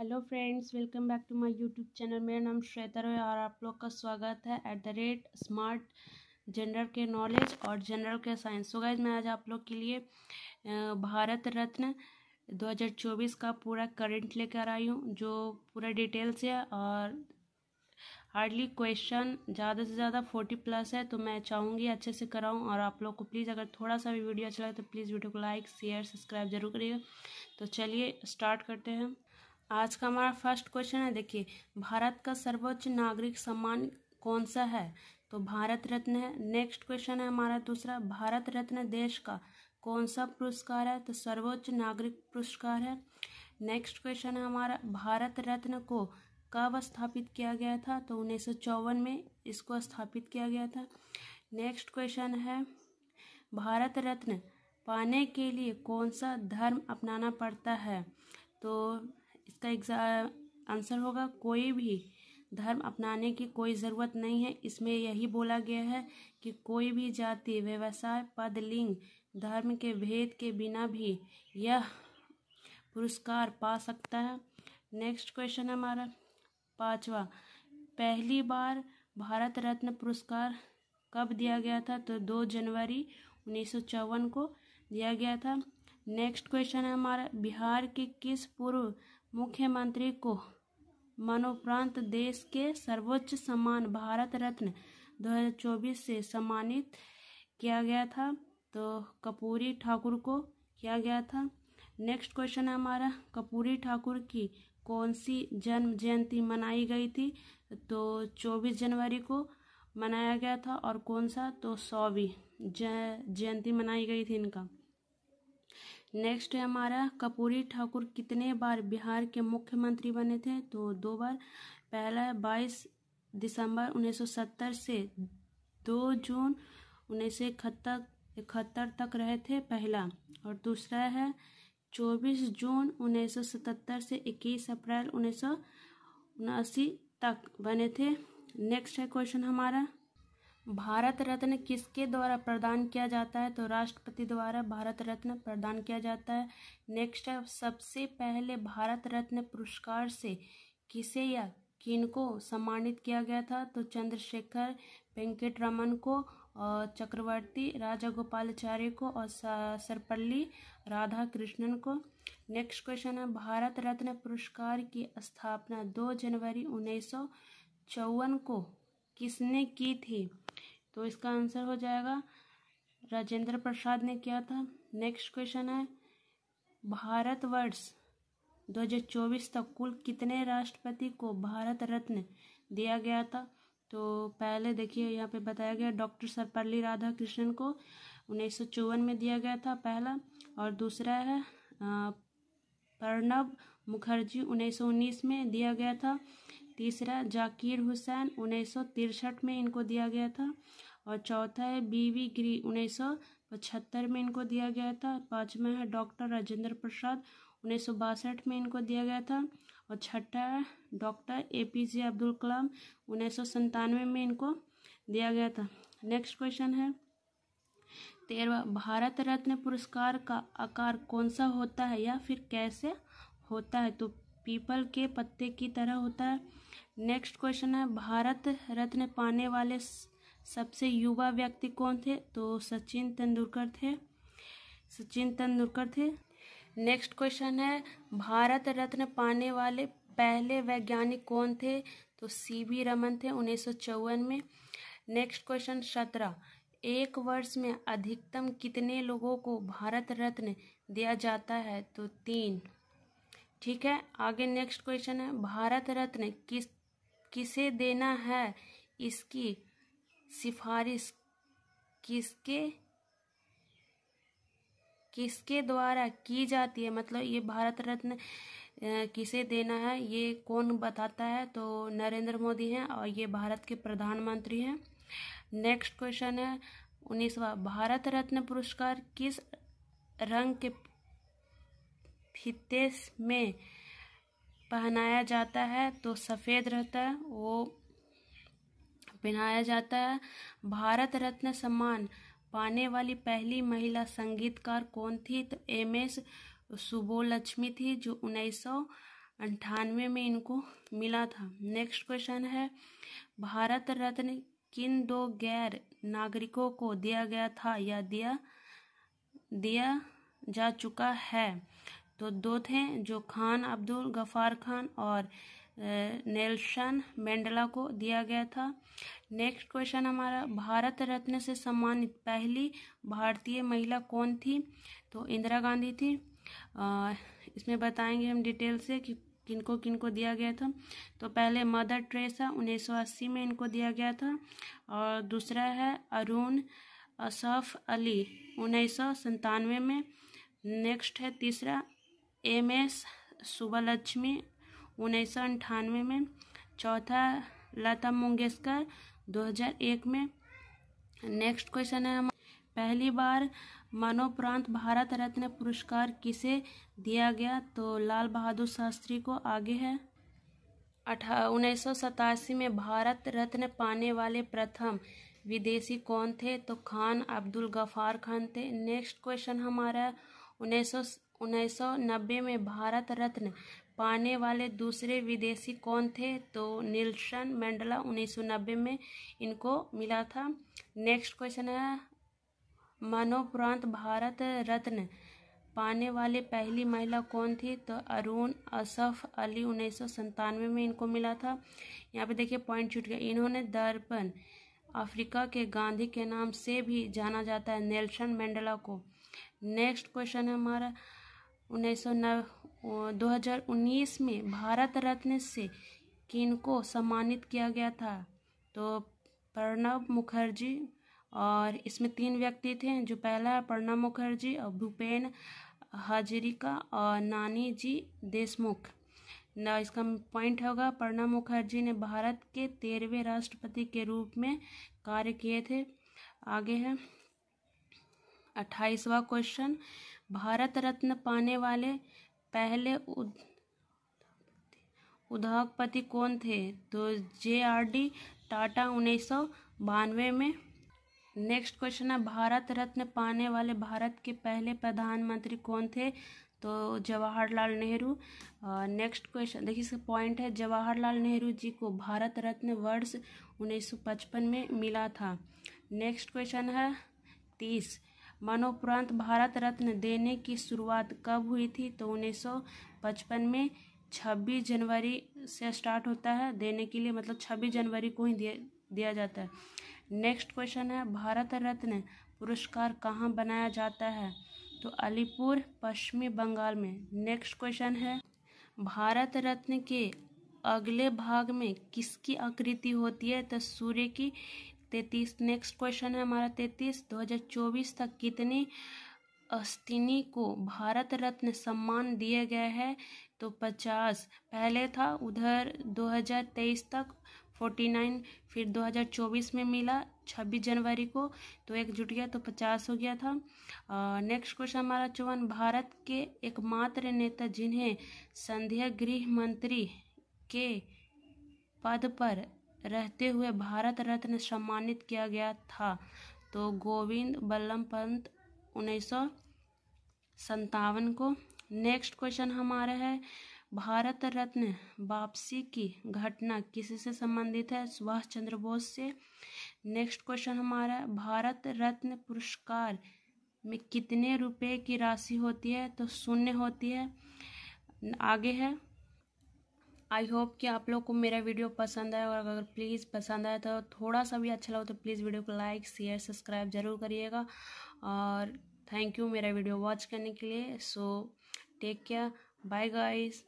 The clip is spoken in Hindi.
hello friends welcome back to my YouTube channel मेरा नाम श्वेता रॉय और आप लोग का स्वागत है at the rate smart general के नॉलेज और जनरल के साइंस सो गाइज मैं आज आप लोग के लिए भारत रत्न 2024 का पूरा करंट लेकर आई हूँ जो पूरा डिटेल्स है और हार्डली क्वेश्चन ज़्यादा से ज़्यादा फोर्टी प्लस है तो मैं चाहूँगी अच्छे से कराऊँ और आप लोग को प्लीज़ अगर थोड़ा सा भी वीडियो अच्छा लगे तो प्लीज़ वीडियो को लाइक शेयर सब्सक्राइब जरूर करिएगा तो चलिए स्टार्ट करते हैं आज का हमारा फर्स्ट क्वेश्चन है देखिए भारत का सर्वोच्च नागरिक सम्मान कौन सा है तो भारत रत्न है नेक्स्ट क्वेश्चन है हमारा दूसरा भारत रत्न देश का कौन सा पुरस्कार है तो सर्वोच्च नागरिक पुरस्कार है नेक्स्ट क्वेश्चन है हमारा भारत रत्न को कब स्थापित किया गया था तो उन्नीस में इसको स्थापित किया गया था नेक्स्ट क्वेश्चन है भारत रत्न पाने के लिए कौन सा धर्म अपनाना पड़ता है तो इसका एग्जाम आंसर होगा कोई भी धर्म अपनाने की कोई ज़रूरत नहीं है इसमें यही बोला गया है कि कोई भी जाति व्यवसाय पद लिंग धर्म के भेद के बिना भी यह पुरस्कार पा सकता है नेक्स्ट क्वेश्चन हमारा पांचवा पहली बार भारत रत्न पुरस्कार कब दिया गया था तो दो जनवरी उन्नीस को दिया गया था नेक्स्ट क्वेश्चन है हमारा बिहार के किस पूर्व मुख्यमंत्री को मनोप्रांत देश के सर्वोच्च सम्मान भारत रत्न 2024 से सम्मानित किया गया था तो कपूरी ठाकुर को किया गया था नेक्स्ट क्वेश्चन है हमारा कपूरी ठाकुर की कौन सी जन्म जयंती मनाई गई थी तो 24 जनवरी को मनाया गया था और कौन सा तो सौवीं जयंती मनाई गई थी इनका नेक्स्ट है हमारा कपूरी ठाकुर कितने बार बिहार के मुख्यमंत्री बने थे तो दो बार पहला है बाईस दिसंबर 1970 से दो जून उन्नीस इकहत्तर तक रहे थे पहला और दूसरा है 24 जून 1977 से 21 अप्रैल उन्नीस तक बने थे नेक्स्ट है क्वेश्चन हमारा भारत रत्न किसके द्वारा प्रदान किया जाता है तो राष्ट्रपति द्वारा भारत रत्न प्रदान किया जाता है नेक्स्ट है सबसे पहले भारत रत्न पुरस्कार से किसे या किन को सम्मानित किया गया था तो चंद्रशेखर वेंकट रमन को और चक्रवर्ती राजा गोपालाचार्य को और सरपल्ली राधा कृष्णन को नेक्स्ट क्वेश्चन है भारत रत्न पुरस्कार की स्थापना 2 जनवरी उन्नीस को किसने की थी तो इसका आंसर हो जाएगा राजेंद्र प्रसाद ने किया था नेक्स्ट क्वेश्चन है भारतवर्ष 2024 तक कुल कितने राष्ट्रपति को भारत रत्न दिया गया था तो पहले देखिए यहाँ पे बताया गया डॉक्टर सर्वपल्ली राधा कृष्णन को उन्नीस में दिया गया था पहला और दूसरा है प्रणब मुखर्जी उन्नीस में दिया गया था तीसरा जाकिर हुसैन उन्नीस में इनको दिया गया था और चौथा है बीवी गिरी उन्नीस पचहत्तर में इनको दिया गया था पाँचवा है डॉक्टर राजेंद्र प्रसाद उन्नीस में इनको दिया गया था और छठा है doctor A P J Abdul Kalam उन्नीस में इनको दिया गया था नेक्स्ट क्वेश्चन है तेरवा भारत रत्न पुरस्कार का आकार कौन सा होता है या फिर कैसे होता है तो पीपल के पत्ते की तरह होता है नेक्स्ट क्वेश्चन है भारत रत्न पाने वाले सबसे युवा व्यक्ति कौन थे तो सचिन तेंदुलकर थे सचिन तेंदुलकर थे नेक्स्ट क्वेश्चन है भारत रत्न पाने वाले पहले वैज्ञानिक कौन थे तो सी वी रमन थे उन्नीस में नेक्स्ट क्वेश्चन सत्रह एक वर्ष में अधिकतम कितने लोगों को भारत रत्न दिया जाता है तो तीन ठीक है आगे नेक्स्ट क्वेश्चन है भारत रत्न किस किसे देना है इसकी सिफारिश किसके किसके द्वारा की जाती है मतलब ये भारत रत्न किसे देना है ये कौन बताता है तो नरेंद्र मोदी हैं और ये भारत के प्रधानमंत्री हैं नेक्स्ट क्वेश्चन है उन्नीसवा भारत रत्न पुरस्कार किस रंग के फीते में पहनाया जाता है तो सफ़ेद रहता है वो पहनाया जाता है भारत रत्न सम्मान पाने वाली पहली महिला संगीतकार कौन थी तो एम एस सुबोलक्ष्मी थी जो उन्नीस सौ अंठानवे में इनको मिला था नेक्स्ट क्वेश्चन है भारत रत्न किन दो गैर नागरिकों को दिया गया था या दिया दिया जा चुका है तो दो थे जो खान अब्दुल गफ़ार खान और नेल्सन मेंडला को दिया गया था नेक्स्ट क्वेश्चन हमारा भारत रत्न से सम्मानित पहली भारतीय महिला कौन थी तो इंदिरा गांधी थी आ, इसमें बताएंगे हम डिटेल से कि किनको किनको दिया गया था तो पहले मदर ट्रेसा उन्नीस सौ अस्सी में इनको दिया गया था और दूसरा है अरुण असफ अली उन्नीस सौ संतानवे में नेक्स्ट है तीसरा एम एस सुबलक्ष्मी उन्नीस सौ अंठानवे में चौथा लता मंगेशकर 2001 में नेक्स्ट क्वेश्चन है पहली बार मनोप्रांत भारत रत्न पुरस्कार किसे दिया गया तो लाल बहादुर शास्त्री को आगे है अठा उन्नीस में भारत रत्न पाने वाले प्रथम विदेशी कौन थे तो खान अब्दुल गफार खान थे नेक्स्ट क्वेश्चन हमारा उन्नीस 1990 में भारत रत्न पाने वाले दूसरे विदेशी कौन थे तो नीलसन मंडला 1990 में इनको मिला था नेक्स्ट क्वेश्चन है मनोप्रांत भारत रत्न पाने वाले पहली महिला कौन थी तो अरुण असफ अली उन्नीस में इनको मिला था यहाँ पे देखिए पॉइंट छूट गया इन्होंने दर्पण अफ्रीका के गांधी के नाम से भी जाना जाता है नेल्सन मंडेला को नेक्स्ट क्वेश्चन है हमारा उन्नीस सौ दो हज़ार उन्नीस में भारत रत्न से किन को सम्मानित किया गया था तो प्रणब मुखर्जी और इसमें तीन व्यक्ति थे जो पहला है प्रणब मुखर्जी और भूपेन हाजरिका और नानी जी देशमुख ना इसका पॉइंट होगा प्रणब मुखर्जी ने भारत के तेरहवें राष्ट्रपति के रूप में कार्य किए थे आगे है अट्ठाईसवा क्वेश्चन भारत रत्न पाने वाले पहले उद्योगपति कौन थे तो जे आर डी टाटा उन्नीस सौ बानवे में नेक्स्ट क्वेश्चन है भारत रत्न पाने वाले भारत के पहले प्रधानमंत्री कौन थे तो जवाहरलाल नेहरू नेक्स्ट क्वेश्चन देखिए इसका पॉइंट है जवाहरलाल नेहरू जी को भारत रत्न वर्ष 1955 में मिला था नेक्स्ट क्वेश्चन है तीस मरणोपरांत भारत रत्न देने की शुरुआत कब हुई थी तो उन्नीस सौ पचपन में छब्बीस जनवरी से स्टार्ट होता है देने के लिए मतलब छब्बीस जनवरी को ही दिया जाता है नेक्स्ट क्वेश्चन है भारत रत्न पुरस्कार कहाँ बनाया जाता है तो अलीपुर पश्चिमी बंगाल में नेक्स्ट क्वेश्चन है भारत रत्न के अगले भाग में किसकी आकृति होती है तो सूर्य की तैतीस नेक्स्ट क्वेश्चन है हमारा तैतीस दो हजार चौबीस तक कितनी अस्तिनी को भारत रत्न सम्मान दिया गया है तो पचास पहले था उधर दो हजार तेईस तक फोर्टी नाइन फिर दो हजार चौबीस में मिला छब्बीस जनवरी को तो एक जुट गया तो पचास हो गया था नेक्स्ट क्वेश्चन हमारा चौवन भारत के एकमात्र नेता जिन्हें संध्या गृह मंत्री के पद पर रहते हुए भारत रत्न सम्मानित किया गया था तो गोविंद बल्लभ पंत उन्नीस सौ संतावन को नेक्स्ट क्वेश्चन हमारा है भारत रत्न वापसी की घटना किससे संबंधित है सुभाष चंद्र बोस से नेक्स्ट क्वेश्चन हमारा है भारत रत्न पुरस्कार में कितने रुपए की राशि होती है तो शून्य होती है आगे है आई होप कि आप लोग को मेरा वीडियो पसंद आया और अगर प्लीज़ पसंद आया तो थोड़ा सा भी अच्छा लगा तो प्लीज़ वीडियो को लाइक शेयर सब्सक्राइब ज़रूर करिएगा और थैंक यू मेरा वीडियो वॉच करने के लिए so take care bye guys